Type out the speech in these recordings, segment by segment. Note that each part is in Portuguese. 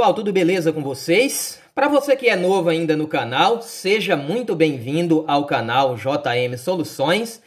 pessoal, tudo beleza com vocês? Para você que é novo ainda no canal, seja muito bem-vindo ao canal JM Soluções.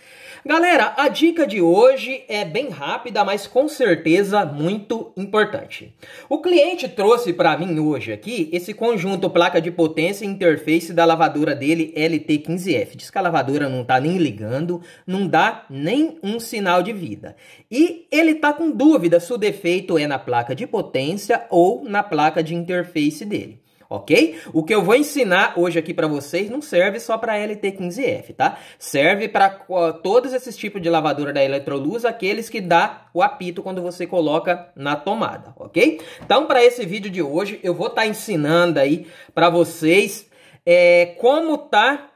Galera, a dica de hoje é bem rápida, mas com certeza muito importante. O cliente trouxe para mim hoje aqui esse conjunto placa de potência e interface da lavadora dele LT15F. Diz que a lavadora não tá nem ligando, não dá nem um sinal de vida. E ele tá com dúvida se o defeito é na placa de potência ou na placa de interface dele ok? O que eu vou ensinar hoje aqui para vocês não serve só para LT15F, tá? Serve para uh, todos esses tipos de lavadora da Eletroluz, aqueles que dá o apito quando você coloca na tomada, ok? Então, para esse vídeo de hoje, eu vou estar tá ensinando aí para vocês é, como tá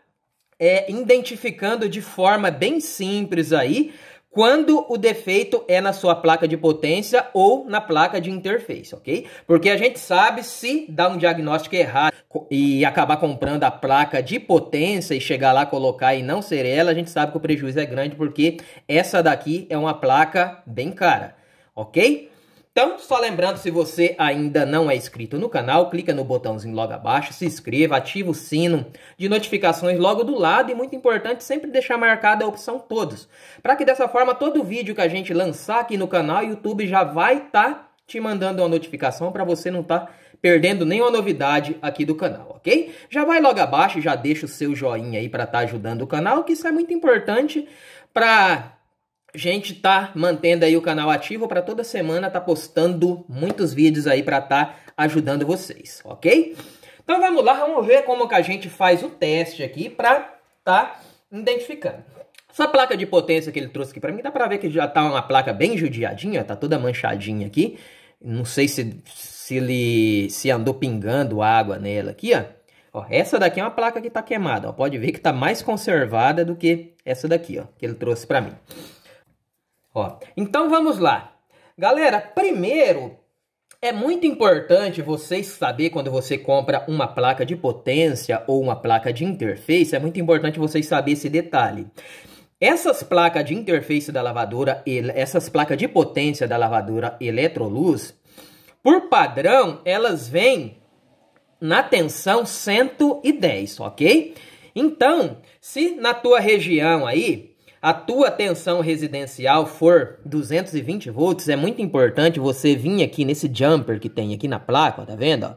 é, identificando de forma bem simples aí quando o defeito é na sua placa de potência ou na placa de interface, ok? Porque a gente sabe se dar um diagnóstico errado e acabar comprando a placa de potência e chegar lá colocar e não ser ela, a gente sabe que o prejuízo é grande porque essa daqui é uma placa bem cara, ok? Então, só lembrando, se você ainda não é inscrito no canal, clica no botãozinho logo abaixo, se inscreva, ativa o sino de notificações logo do lado e muito importante, sempre deixar marcada a opção todos, para que dessa forma todo vídeo que a gente lançar aqui no canal, o YouTube já vai estar tá te mandando uma notificação para você não estar tá perdendo nenhuma novidade aqui do canal, ok? Já vai logo abaixo, já deixa o seu joinha aí para estar tá ajudando o canal, que isso é muito importante para gente tá mantendo aí o canal ativo para toda semana tá postando muitos vídeos aí para tá ajudando vocês, ok? Então vamos lá, vamos ver como que a gente faz o teste aqui para tá identificando. Essa placa de potência que ele trouxe aqui para mim, dá para ver que já tá uma placa bem judiadinha, tá toda manchadinha aqui. Não sei se, se ele se andou pingando água nela aqui, ó. ó essa daqui é uma placa que tá queimada, ó. Pode ver que tá mais conservada do que essa daqui, ó, que ele trouxe para mim. Ó, então vamos lá. Galera, primeiro é muito importante vocês saber quando você compra uma placa de potência ou uma placa de interface, é muito importante vocês saber esse detalhe. Essas placas de interface da lavadora, essas placas de potência da lavadora Electrolux, por padrão, elas vêm na tensão 110, ok? Então, se na tua região aí a tua tensão residencial for 220 volts, é muito importante você vir aqui nesse jumper que tem aqui na placa, tá vendo? Ó?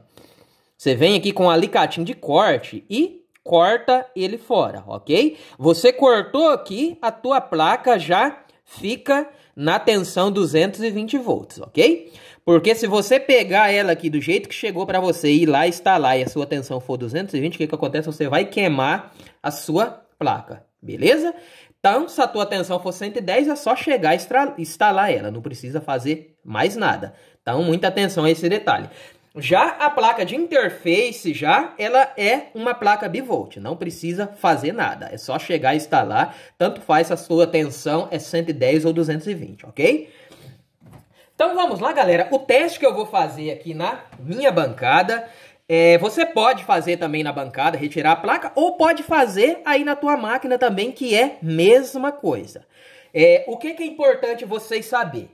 Você vem aqui com um alicatinho de corte e corta ele fora, ok? Você cortou aqui, a tua placa já fica na tensão 220 volts, ok? Porque se você pegar ela aqui do jeito que chegou para você ir lá instalar e a sua tensão for 220, o que, que acontece? Você vai queimar a sua placa, beleza? Então, se a tua tensão for 110, é só chegar e instalar ela, não precisa fazer mais nada. Então, muita atenção a esse detalhe. Já a placa de interface, já, ela é uma placa bivolt, não precisa fazer nada. É só chegar e instalar, tanto faz se a sua tensão é 110 ou 220, ok? Então vamos lá, galera. O teste que eu vou fazer aqui na minha bancada é, você pode fazer também na bancada, retirar a placa, ou pode fazer aí na tua máquina também, que é mesma coisa. É, o que, que é importante vocês saber?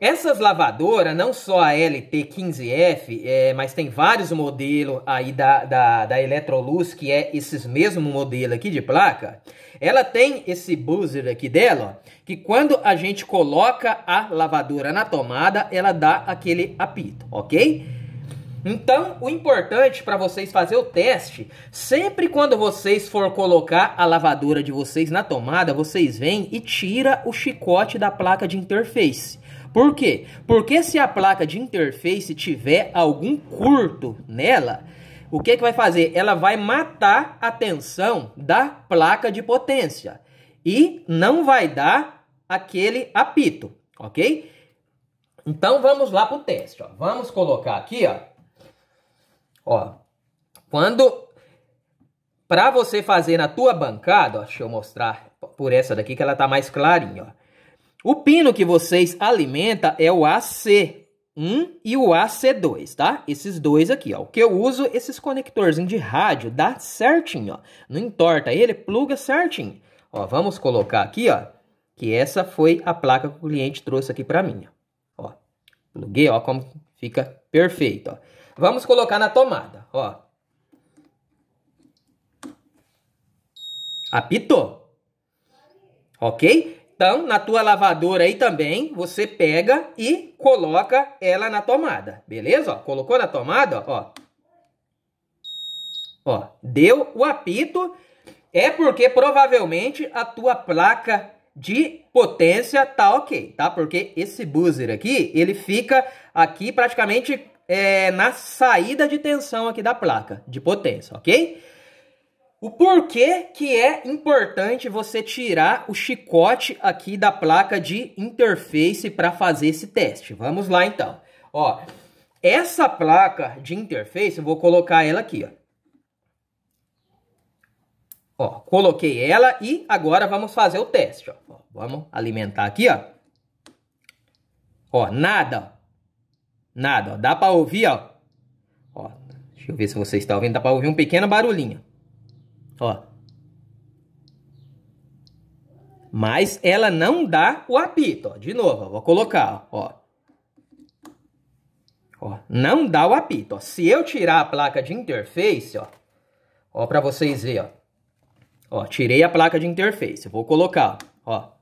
Essas lavadoras, não só a LP15F, é, mas tem vários modelos aí da, da, da Electrolux, que é esses mesmos modelos aqui de placa. Ela tem esse buzzer aqui dela, ó, que quando a gente coloca a lavadora na tomada, ela dá aquele apito, ok? Então, o importante para vocês fazer o teste, sempre quando vocês for colocar a lavadora de vocês na tomada, vocês vêm e tira o chicote da placa de interface. Por quê? Porque se a placa de interface tiver algum curto nela, o que, que vai fazer? Ela vai matar a tensão da placa de potência e não vai dar aquele apito, ok? Então vamos lá para o teste. Ó. Vamos colocar aqui, ó, Ó, quando para você fazer na tua bancada, ó, deixa eu mostrar por essa daqui que ela tá mais clarinha, ó. O pino que vocês alimenta é o AC1 e o AC2, tá? Esses dois aqui, ó. O que eu uso, esses conectorzinhos de rádio, dá certinho, ó. Não entorta ele, pluga certinho. Ó, vamos colocar aqui, ó, que essa foi a placa que o cliente trouxe aqui para mim, ó. Pluguei, ó, como fica perfeito, ó. Vamos colocar na tomada, ó. Apitou. Ok? Então, na tua lavadora aí também, você pega e coloca ela na tomada. Beleza? Ó, colocou na tomada, ó. Ó, deu o apito. É porque provavelmente a tua placa de potência tá ok, tá? Porque esse buzzer aqui, ele fica aqui praticamente é, na saída de tensão aqui da placa de potência, ok? O porquê que é importante você tirar o chicote aqui da placa de interface para fazer esse teste. Vamos lá então. Ó, essa placa de interface, eu vou colocar ela aqui, ó. Ó, coloquei ela e agora vamos fazer o teste, ó. Vamos alimentar aqui, ó. Ó, nada, Nada, ó. Dá pra ouvir, ó. ó. Deixa eu ver se vocês estão ouvindo. Dá pra ouvir um pequeno barulhinho. Ó. Mas ela não dá o apito, ó. De novo, ó. Vou colocar, ó. ó. Não dá o apito, ó. Se eu tirar a placa de interface, ó. Ó, pra vocês verem, ó. Ó, tirei a placa de interface. Vou colocar, ó.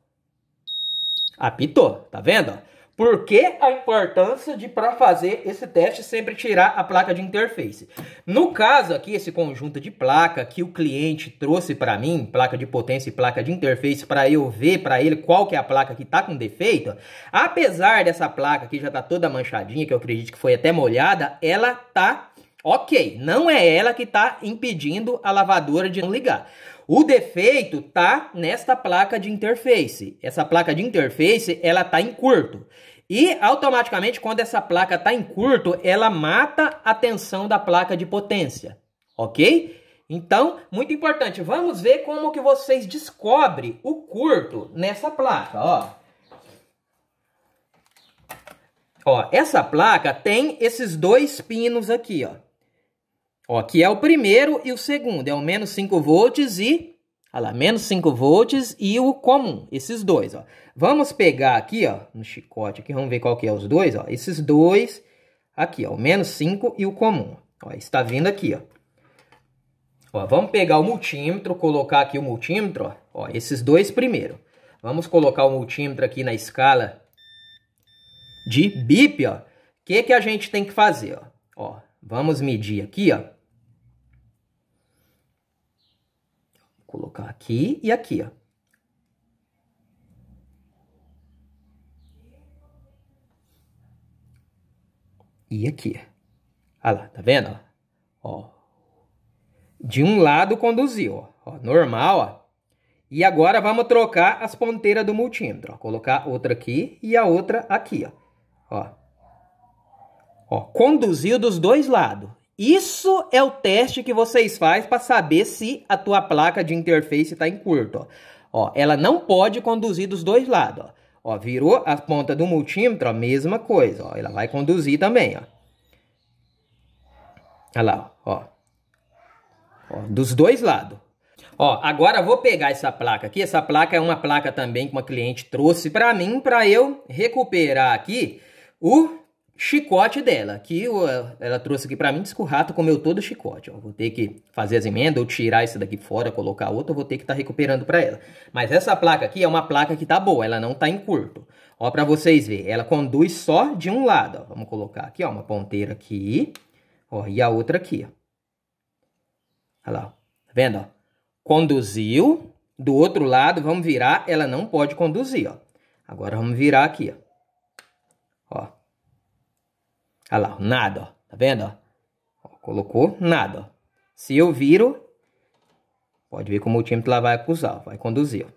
Apitou, tá vendo? ó por que a importância de, para fazer esse teste, sempre tirar a placa de interface? No caso aqui, esse conjunto de placa que o cliente trouxe para mim, placa de potência e placa de interface, para eu ver para ele qual que é a placa que está com defeito, apesar dessa placa que já está toda manchadinha, que eu acredito que foi até molhada, ela tá Ok, não é ela que está impedindo a lavadora de não ligar. O defeito está nesta placa de interface. Essa placa de interface, ela está em curto. E automaticamente, quando essa placa está em curto, ela mata a tensão da placa de potência. Ok? Então, muito importante. Vamos ver como que vocês descobrem o curto nessa placa. Ó. Ó, essa placa tem esses dois pinos aqui, ó. Ó, que é o primeiro e o segundo, é o menos 5 volts e... Olha lá, menos 5 volts e o comum, esses dois, ó. Vamos pegar aqui, ó, no chicote aqui, vamos ver qual que é os dois, ó. Esses dois aqui, ó, o menos 5 e o comum. Ó, está vindo aqui, ó. Ó, vamos pegar o multímetro, colocar aqui o multímetro, ó, ó esses dois primeiro. Vamos colocar o multímetro aqui na escala de bip, ó. O que, que a gente tem que fazer, ó? Ó, vamos medir aqui, ó. Colocar aqui e aqui, ó. E aqui. Olha lá, tá vendo? Ó. De um lado conduziu, ó. ó normal, ó. E agora vamos trocar as ponteiras do multímetro, ó. Colocar outra aqui e a outra aqui, ó. Ó. Ó, conduziu dos dois lados. Isso é o teste que vocês fazem para saber se a tua placa de interface está em curto. Ó. ela não pode conduzir dos dois lados. Ó. ó, virou a ponta do multímetro, a mesma coisa. Ó, ela vai conduzir também. Ó. Olha lá, ó. ó dos dois lados. Ó, agora vou pegar essa placa aqui. Essa placa é uma placa também que uma cliente trouxe para mim para eu recuperar aqui o chicote dela, que eu, ela trouxe aqui para mim, disse que o rato comeu todo o chicote. vou ter que fazer as emendas, ou tirar esse daqui fora, colocar outro, vou ter que estar tá recuperando para ela. Mas essa placa aqui é uma placa que tá boa, ela não tá em curto. Ó, para vocês verem, ela conduz só de um lado, ó. Vamos colocar aqui, ó, uma ponteira aqui, ó, e a outra aqui, ó. Olha lá, tá vendo, ó? Conduziu, do outro lado, vamos virar, ela não pode conduzir, ó. Agora vamos virar aqui, ó. Ó, Olha lá, nada, ó. Tá vendo, ó? colocou nada, ó. Se eu viro, pode ver como o time lá vai acusar, vai conduzir, ó.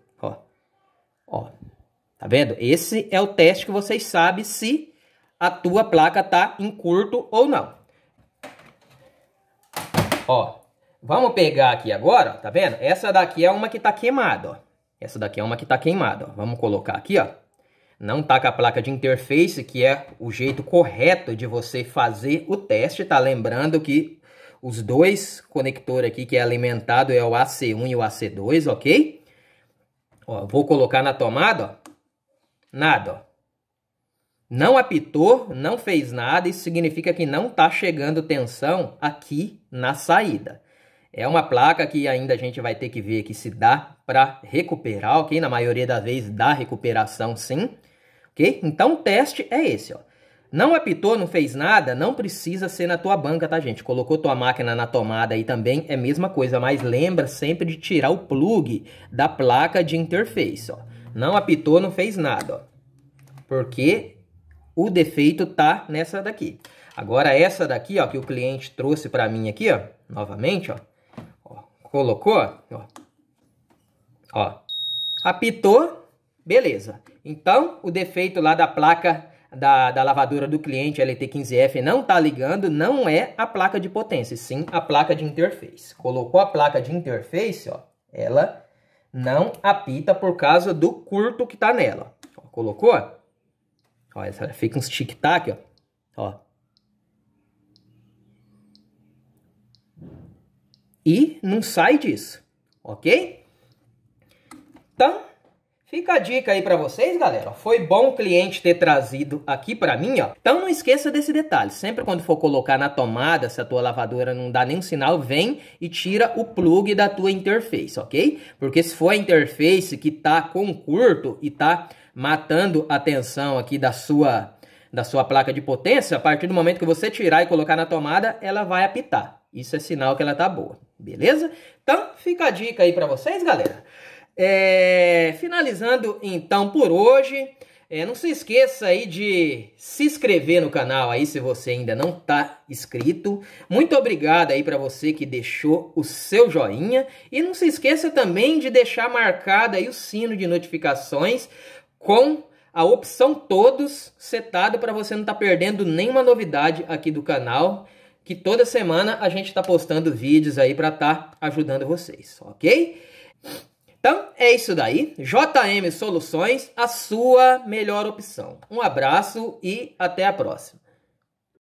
Ó, tá vendo? Esse é o teste que vocês sabem se a tua placa tá em curto ou não. Ó, vamos pegar aqui agora, ó, tá vendo? Essa daqui é uma que tá queimada, ó. Essa daqui é uma que tá queimada, ó. Vamos colocar aqui, ó. Não tá com a placa de interface, que é o jeito correto de você fazer o teste, tá? Lembrando que os dois conectores aqui que é alimentado é o AC1 e o AC2, ok? Ó, vou colocar na tomada, ó. Nada, ó. Não apitou, não fez nada, isso significa que não está chegando tensão aqui na saída. É uma placa que ainda a gente vai ter que ver que se dá para recuperar, ok? Na maioria das vezes dá recuperação sim, ok? Então o teste é esse, ó. Não apitou, não fez nada, não precisa ser na tua banca, tá, gente? Colocou tua máquina na tomada aí também, é a mesma coisa, mas lembra sempre de tirar o plug da placa de interface, ó. Não apitou, não fez nada, ó. Porque o defeito tá nessa daqui. Agora essa daqui, ó, que o cliente trouxe para mim aqui, ó, novamente, ó, ó colocou, ó, ó, apitou, Beleza. Então, o defeito lá da placa da, da lavadora do cliente LT15F não está ligando, não é a placa de potência, sim a placa de interface. Colocou a placa de interface, ó, ela não apita por causa do curto que está nela. Ó, colocou? Ó, essa fica uns tic-tac, ó. ó. E não sai disso, ok? Então, Fica a dica aí para vocês, galera. Foi bom o cliente ter trazido aqui para mim, ó. Então não esqueça desse detalhe. Sempre quando for colocar na tomada, se a tua lavadora não dá nenhum sinal, vem e tira o plug da tua interface, ok? Porque se for a interface que tá com curto e tá matando a tensão aqui da sua da sua placa de potência, a partir do momento que você tirar e colocar na tomada, ela vai apitar. Isso é sinal que ela tá boa, beleza? Então fica a dica aí para vocês, galera. É, finalizando então por hoje, é, não se esqueça aí de se inscrever no canal aí se você ainda não está inscrito. Muito obrigado aí para você que deixou o seu joinha e não se esqueça também de deixar marcado aí o sino de notificações com a opção todos setado para você não estar tá perdendo nenhuma novidade aqui do canal que toda semana a gente está postando vídeos aí para estar tá ajudando vocês, ok? Então é isso daí. JM Soluções, a sua melhor opção. Um abraço e até a próxima.